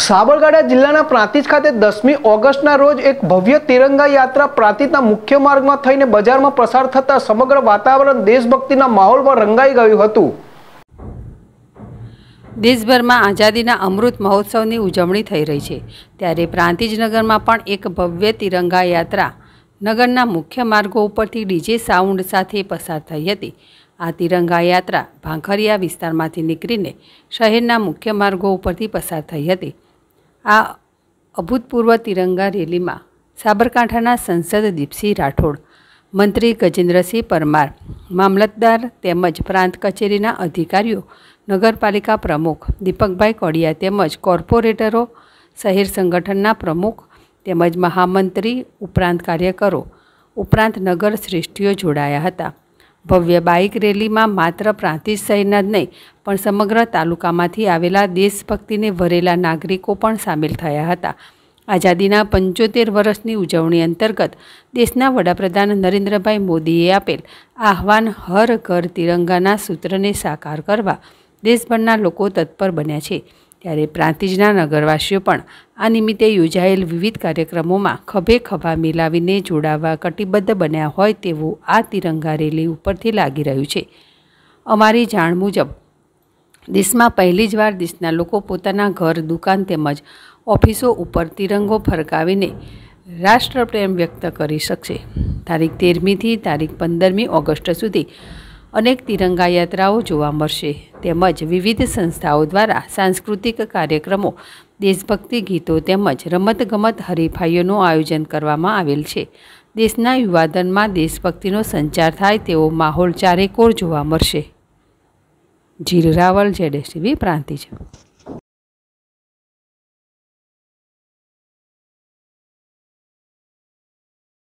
સાબરકાંઠા જિલ્લાના પ્રાંતિજ ખાતે દસમી ઓગસ્ટના રોજ એક ભવ્ય તિરંગા યાત્રા પ્રાંતિજના મુખ્ય માર્ગમાં થઈને બજારમાં પસાર થતાં સમગ્ર વાતાવરણ દેશભક્તિના માહોલમાં રંગાઈ ગયું હતું દેશભરમાં આઝાદીના અમૃત મહોત્સવની ઉજવણી થઈ રહી છે ત્યારે પ્રાંતિજનગરમાં પણ એક ભવ્ય તિરંગા યાત્રા નગરના મુખ્ય માર્ગો ઉપરથી ડીજે સાઉન્ડ સાથે પસાર થઈ હતી આ તિરંગા યાત્રા ભાંખરિયા વિસ્તારમાંથી નીકળીને શહેરના મુખ્ય માર્ગો ઉપરથી પસાર થઈ હતી આ અભૂતપૂર્વ તિરંગા રેલીમાં સાબરકાંઠાના સંસદ દીપસિંહ રાઠોડ મંત્રી ગજેન્દ્રસિંહ પરમાર મામલતદાર તેમજ પ્રાંત કચેરીના અધિકારીઓ નગરપાલિકા પ્રમુખ દીપકભાઈ કોડિયા તેમજ કોર્પોરેટરો શહેર સંગઠનના પ્રમુખ તેમજ મહામંત્રી ઉપરાંત કાર્યકરો ઉપરાંત નગર શ્રેષ્ઠીઓ જોડાયા હતા ભવ્ય બાઇક રેલીમાં માત્ર પ્રાંતિજ શહેરના જ નહીં પણ સમગ્ર તાલુકામાંથી આવેલા દેશભક્તિને ભરેલા નાગરિકો પણ સામેલ થયા હતા આઝાદીના પંચોતેર વર્ષની ઉજવણી અંતર્ગત દેશના વડાપ્રધાન નરેન્દ્રભાઈ મોદીએ આપેલ આહવાન હર ઘર તિરંગાના સૂત્રને સાકાર કરવા દેશભરના લોકો તત્પર બન્યા છે ત્યારે પ્રાંતિજના નગરવાસીઓ પણ આ નિમિત્તે યોજાયેલ વિવિધ કાર્યક્રમોમાં ખભે ખભા મિલાવીને જોડાવા કટિબદ્ધ બન્યા હોય તેવું આ તિરંગા રેલી ઉપરથી લાગી રહ્યું છે અમારી જાણ મુજબ દેશમાં પહેલી જ વાર દેશના લોકો પોતાના ઘર દુકાન તેમજ ઓફિસો ઉપર તિરંગો ફરકાવીને રાષ્ટ્રપ્રેમ વ્યક્ત કરી શકશે તારીખ તેરમીથી તારીખ પંદરમી ઓગસ્ટ સુધી અનેક તિરંગા યાત્રાઓ જોવા મળશે તેમજ વિવિધ સંસ્થાઓ દ્વારા સાંસ્કૃતિક કાર્યક્રમો દેશભક્તિ ગીતો તેમજ રમતગમત હરીફાઈઓનું આયોજન કરવામાં આવેલ છે દેશના યુવાદનમાં દેશભક્તિનો સંચાર થાય તેવો માહોલ ચારેકોર જોવા મળશે જીલ રાવલ જેડેસીબી પ્રાંતિજ